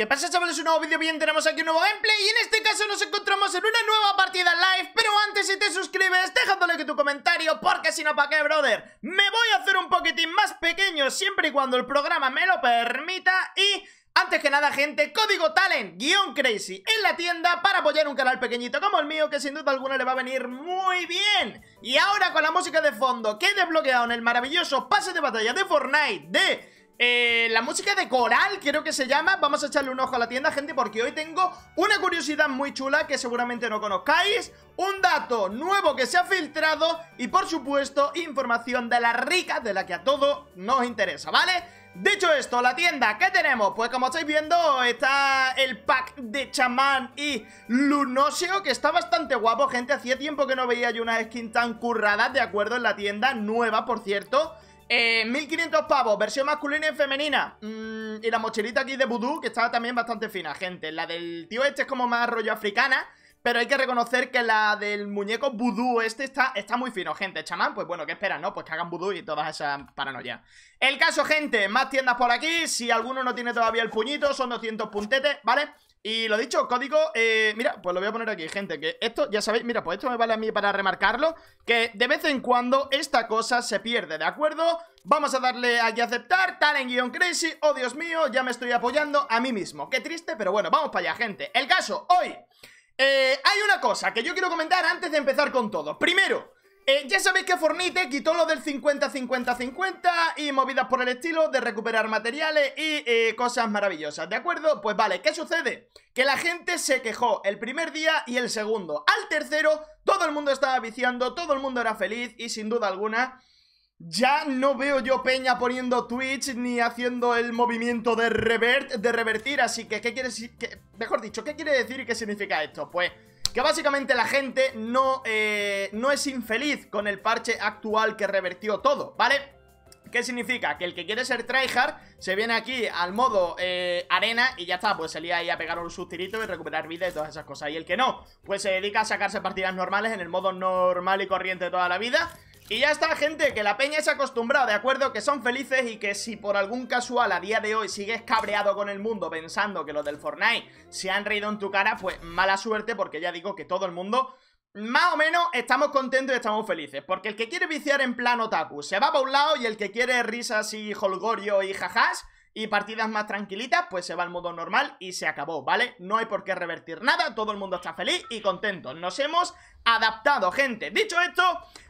¿Qué pasa chavales? Un nuevo vídeo, bien, tenemos aquí un nuevo gameplay Y en este caso nos encontramos en una nueva partida live Pero antes si te suscribes, dejándole que tu comentario Porque si no, ¿para qué, brother? Me voy a hacer un poquitín más pequeño Siempre y cuando el programa me lo permita Y... Antes que nada, gente, código talent-crazy en la tienda para apoyar un canal pequeñito como el mío, que sin duda alguna le va a venir muy bien. Y ahora con la música de fondo que he desbloqueado en el maravilloso pase de batalla de Fortnite de eh, la música de coral, creo que se llama. Vamos a echarle un ojo a la tienda, gente, porque hoy tengo una curiosidad muy chula que seguramente no conozcáis. Un dato nuevo que se ha filtrado y, por supuesto, información de la rica de la que a todo nos interesa, ¿vale? Dicho esto, la tienda, ¿qué tenemos? Pues como estáis viendo, está el pack de chamán y lunoseo, que está bastante guapo, gente. Hacía tiempo que no veía yo unas skins tan curradas, ¿de acuerdo? En la tienda, nueva, por cierto. Eh, 1500 pavos, versión masculina y femenina. Mm, y la mochilita aquí de vudú, que está también bastante fina, gente. La del tío este es como más rollo africana. Pero hay que reconocer que la del muñeco vudú este está, está muy fino, gente. Chamán, pues bueno, ¿qué esperan, no? Pues que hagan vudú y todas esas paranoia El caso, gente, más tiendas por aquí. Si alguno no tiene todavía el puñito, son 200 puntetes, ¿vale? Y lo dicho, código, eh, mira, pues lo voy a poner aquí, gente Que esto, ya sabéis, mira, pues esto me vale a mí para remarcarlo Que de vez en cuando esta cosa se pierde, ¿de acuerdo? Vamos a darle aquí a aceptar, en guión crazy Oh, Dios mío, ya me estoy apoyando a mí mismo Qué triste, pero bueno, vamos para allá, gente El caso, hoy eh, hay una cosa que yo quiero comentar antes de empezar con todo Primero eh, ya sabéis que Fornite quitó lo del 50-50-50 y movidas por el estilo de recuperar materiales y eh, cosas maravillosas, ¿de acuerdo? Pues vale, ¿qué sucede? Que la gente se quejó el primer día y el segundo. Al tercero, todo el mundo estaba viciando, todo el mundo era feliz y sin duda alguna... Ya no veo yo Peña poniendo Twitch ni haciendo el movimiento de revert, de revertir, así que ¿qué quiere que, mejor dicho, ¿qué quiere decir y qué significa esto? Pues que básicamente la gente no, eh, no es infeliz con el parche actual que revertió todo, ¿vale? ¿Qué significa? Que el que quiere ser tryhard se viene aquí al modo eh, arena y ya está, pues salía ahí a pegar un sustirito y recuperar vida y todas esas cosas. Y el que no, pues se dedica a sacarse partidas normales en el modo normal y corriente de toda la vida y ya está, gente, que la peña se ha acostumbrado, ¿de acuerdo? Que son felices y que si por algún casual a día de hoy sigues cabreado con el mundo pensando que los del Fortnite se han reído en tu cara, pues mala suerte porque ya digo que todo el mundo... Más o menos estamos contentos y estamos felices Porque el que quiere viciar en plano otaku se va para un lado Y el que quiere risas y holgorio y jajás y partidas más tranquilitas, pues se va al modo normal y se acabó, ¿vale? No hay por qué revertir nada, todo el mundo está feliz y contento. Nos hemos adaptado, gente. Dicho esto,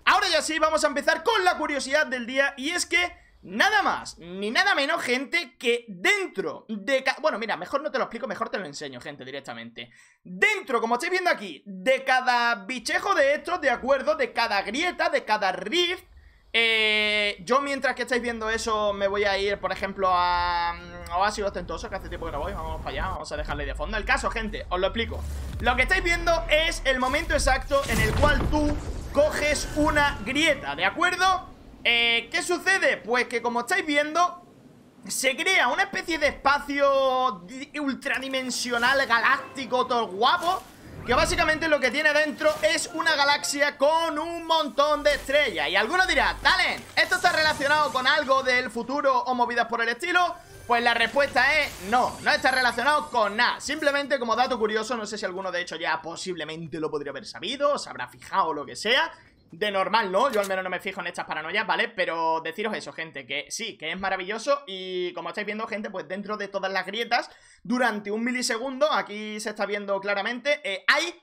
ahora ya sí vamos a empezar con la curiosidad del día y es que nada más ni nada menos, gente, que dentro de... cada... bueno, mira, mejor no te lo explico, mejor te lo enseño, gente, directamente. Dentro, como estáis viendo aquí, de cada bichejo de estos, de acuerdo, de cada grieta, de cada rift, eh, yo mientras que estáis viendo eso me voy a ir, por ejemplo, a mm, Oasis Ostentoso, que hace tiempo que no voy, vamos para allá, vamos a dejarle de fondo. El caso, gente, os lo explico. Lo que estáis viendo es el momento exacto en el cual tú coges una grieta, ¿de acuerdo? Eh, ¿Qué sucede? Pues que como estáis viendo, se crea una especie de espacio ultradimensional galáctico todo guapo que básicamente lo que tiene dentro es una galaxia con un montón de estrellas Y alguno dirá Talen, ¿esto está relacionado con algo del futuro o movidas por el estilo? Pues la respuesta es no, no está relacionado con nada Simplemente como dato curioso, no sé si alguno de hecho ya posiblemente lo podría haber sabido, se habrá fijado o lo que sea de normal, ¿no? Yo al menos no me fijo en estas paranoias, ¿vale? Pero deciros eso, gente, que sí, que es maravilloso y como estáis viendo, gente, pues dentro de todas las grietas, durante un milisegundo, aquí se está viendo claramente, eh, hay...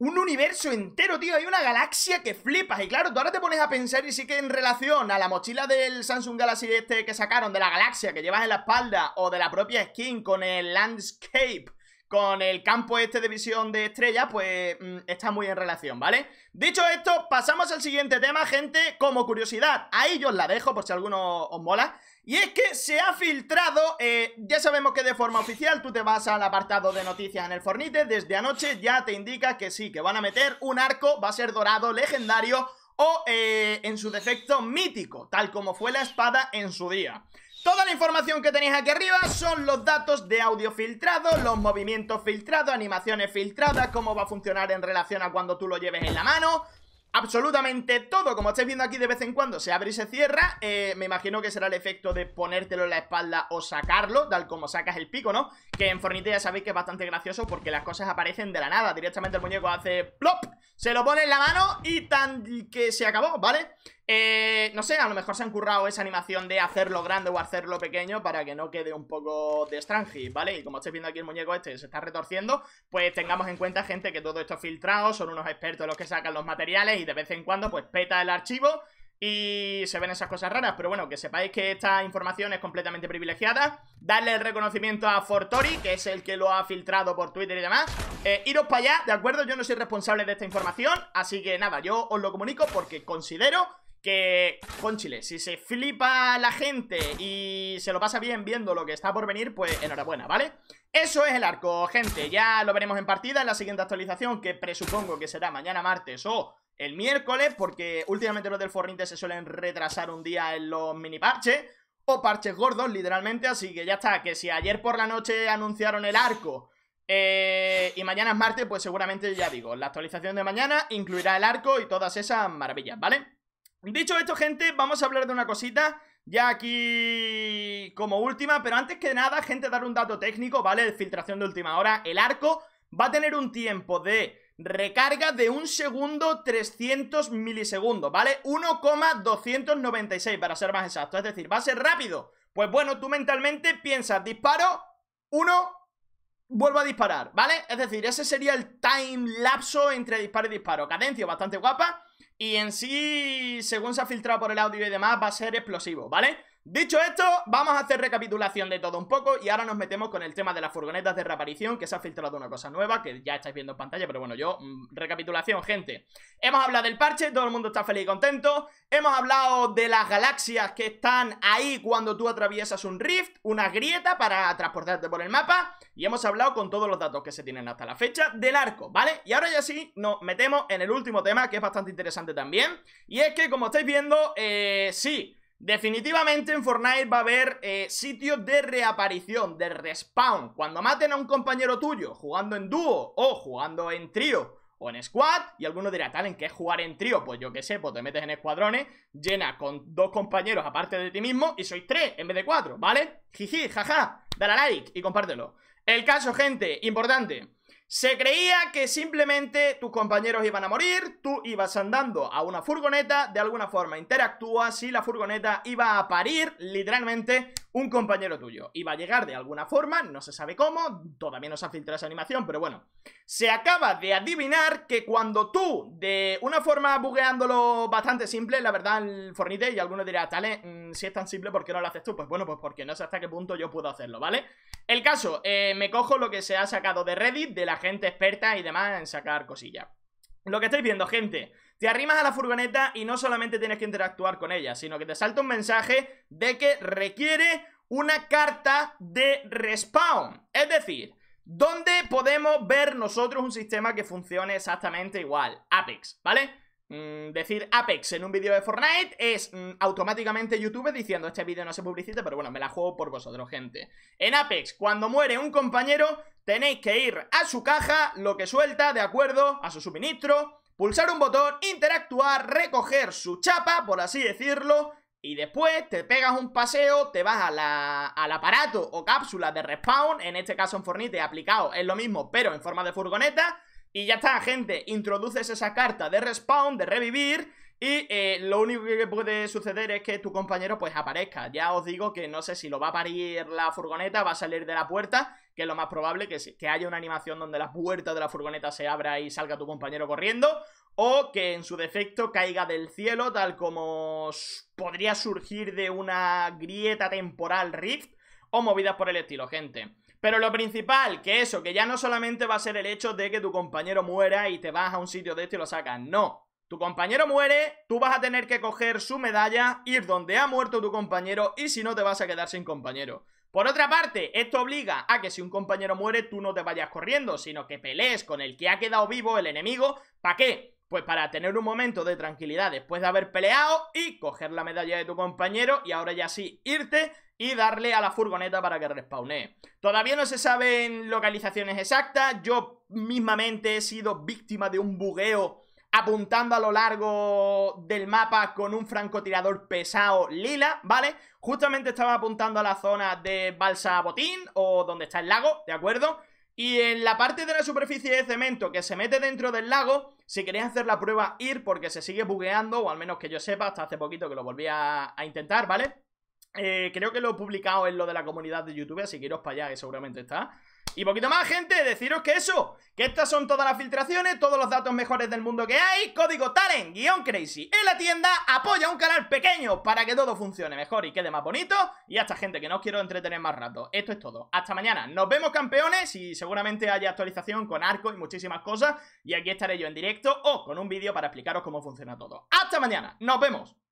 Un universo entero, tío, hay una galaxia que flipas Y claro, tú ahora te pones a pensar y sí que en relación a la mochila del Samsung Galaxy este que sacaron de la galaxia que llevas en la espalda O de la propia skin con el landscape con el campo este de visión de estrella, pues mm, está muy en relación, ¿vale? Dicho esto, pasamos al siguiente tema, gente, como curiosidad, ahí yo os la dejo por si alguno os mola. Y es que se ha filtrado, eh, ya sabemos que de forma oficial tú te vas al apartado de noticias en el Fornite, desde anoche ya te indica que sí, que van a meter un arco, va a ser dorado, legendario o eh, en su defecto mítico, tal como fue la espada en su día. Toda la información que tenéis aquí arriba son los datos de audio filtrado, los movimientos filtrados, animaciones filtradas, cómo va a funcionar en relación a cuando tú lo lleves en la mano, absolutamente todo, como estáis viendo aquí de vez en cuando se abre y se cierra eh, Me imagino que será el efecto de ponértelo en la espalda o sacarlo, tal como sacas el pico, ¿no? Que en Fornite ya sabéis que es bastante gracioso porque las cosas aparecen de la nada Directamente el muñeco hace plop se lo pone en la mano y tan que se acabó, ¿vale? Eh, no sé, a lo mejor se han currado esa animación de hacerlo grande o hacerlo pequeño para que no quede un poco de strange, ¿vale? Y como estáis viendo aquí el muñeco este se está retorciendo, pues tengamos en cuenta, gente, que todo esto es filtrado, son unos expertos los que sacan los materiales y de vez en cuando pues peta el archivo y se ven esas cosas raras. Pero bueno, que sepáis que esta información es completamente privilegiada. Darle el reconocimiento a Fortori, que es el que lo ha filtrado por Twitter y demás. Eh, iros para allá, ¿de acuerdo? Yo no soy responsable de esta información, así que nada, yo os lo comunico porque considero que, con Chile, si se flipa la gente y se lo pasa bien viendo lo que está por venir, pues enhorabuena, ¿vale? Eso es el arco, gente, ya lo veremos en partida en la siguiente actualización, que presupongo que será mañana martes o el miércoles, porque últimamente los del Fortnite se suelen retrasar un día en los mini parches, o parches gordos, literalmente, así que ya está, que si ayer por la noche anunciaron el arco eh, y mañana es martes, pues seguramente ya digo, la actualización de mañana incluirá el arco y todas esas maravillas, ¿vale? Dicho esto, gente, vamos a hablar de una cosita ya aquí como última, pero antes que nada, gente, dar un dato técnico, ¿vale? Filtración de última hora, el arco va a tener un tiempo de Recarga de un segundo 300 milisegundos, ¿vale? 1,296 para ser más exacto, es decir, va a ser rápido. Pues bueno, tú mentalmente piensas, disparo, uno, vuelvo a disparar, ¿vale? Es decir, ese sería el time lapso entre disparo y disparo. cadencia bastante guapa y en sí, según se ha filtrado por el audio y demás, va a ser explosivo, ¿vale? Dicho esto, vamos a hacer recapitulación de todo un poco y ahora nos metemos con el tema de las furgonetas de reaparición, que se ha filtrado una cosa nueva, que ya estáis viendo en pantalla, pero bueno, yo, mm, recapitulación, gente. Hemos hablado del parche, todo el mundo está feliz y contento. Hemos hablado de las galaxias que están ahí cuando tú atraviesas un rift, una grieta para transportarte por el mapa. Y hemos hablado con todos los datos que se tienen hasta la fecha del arco, ¿vale? Y ahora ya sí nos metemos en el último tema, que es bastante interesante también. Y es que, como estáis viendo, eh, sí... Definitivamente en Fortnite va a haber eh, sitios de reaparición, de respawn. Cuando maten a un compañero tuyo jugando en dúo o jugando en trío o en squad, y alguno dirá, Talen, qué es jugar en trío? Pues yo qué sé, pues te metes en escuadrones, llena con dos compañeros aparte de ti mismo y sois tres en vez de cuatro, ¿vale? Jiji, jaja, dale a like y compártelo. El caso, gente, importante. Se creía que simplemente tus compañeros iban a morir, tú ibas andando a una furgoneta, de alguna forma interactúas si la furgoneta iba a parir literalmente un compañero tuyo. Iba a llegar de alguna forma, no se sabe cómo, todavía no se ha filtrado esa animación, pero bueno. Se acaba de adivinar que cuando tú, de una forma bugueándolo bastante simple, la verdad, el Fornite, y alguno dirá, Tale, mm, si es tan simple, ¿por qué no lo haces tú? Pues bueno, pues porque no sé hasta qué punto yo puedo hacerlo, ¿vale? El caso, eh, me cojo lo que se ha sacado de Reddit, de la gente experta y demás en sacar cosillas. Lo que estáis viendo, gente, te arrimas a la furgoneta y no solamente tienes que interactuar con ella, sino que te salta un mensaje de que requiere una carta de respawn. Es decir, ¿dónde podemos ver nosotros un sistema que funcione exactamente igual? Apex, ¿vale? Mm, decir Apex en un vídeo de Fortnite es mm, automáticamente YouTube diciendo este vídeo no se publicita, pero bueno, me la juego por vosotros, gente. En Apex, cuando muere un compañero, tenéis que ir a su caja, lo que suelta, de acuerdo, a su suministro, pulsar un botón, interactuar, recoger su chapa, por así decirlo, y después te pegas un paseo, te vas al aparato o cápsula de respawn, en este caso en Fortnite aplicado es lo mismo, pero en forma de furgoneta, y ya está, gente, introduces esa carta de respawn, de revivir y eh, lo único que puede suceder es que tu compañero pues aparezca. Ya os digo que no sé si lo va a parir la furgoneta, va a salir de la puerta, que es lo más probable que, que haya una animación donde la puerta de la furgoneta se abra y salga tu compañero corriendo, o que en su defecto caiga del cielo, tal como podría surgir de una grieta temporal rift o movidas por el estilo, gente. Pero lo principal, que eso, que ya no solamente va a ser el hecho de que tu compañero muera y te vas a un sitio de este y lo sacas, no. Tu compañero muere, tú vas a tener que coger su medalla, ir donde ha muerto tu compañero y si no te vas a quedar sin compañero. Por otra parte, esto obliga a que si un compañero muere tú no te vayas corriendo, sino que pelees con el que ha quedado vivo el enemigo. ¿Para qué? Pues para tener un momento de tranquilidad después de haber peleado y coger la medalla de tu compañero y ahora ya sí irte y darle a la furgoneta para que respawnee. Todavía no se saben localizaciones exactas, yo mismamente he sido víctima de un bugueo apuntando a lo largo del mapa con un francotirador pesado lila, ¿vale? Justamente estaba apuntando a la zona de Balsa Botín o donde está el lago, ¿de acuerdo? Y en la parte de la superficie de cemento que se mete dentro del lago, si queréis hacer la prueba ir porque se sigue bugueando, o al menos que yo sepa, hasta hace poquito que lo volví a, intentar, ¿vale? Eh, creo que lo he publicado en lo de la comunidad de YouTube, así que iros para allá, que seguramente está. Y poquito más, gente, deciros que eso, que estas son todas las filtraciones, todos los datos mejores del mundo que hay, código talent, crazy. En la tienda apoya un canal pequeño para que todo funcione mejor y quede más bonito. Y hasta gente, que no os quiero entretener más rato. Esto es todo. Hasta mañana. Nos vemos campeones y seguramente haya actualización con arco y muchísimas cosas. Y aquí estaré yo en directo o con un vídeo para explicaros cómo funciona todo. Hasta mañana. Nos vemos.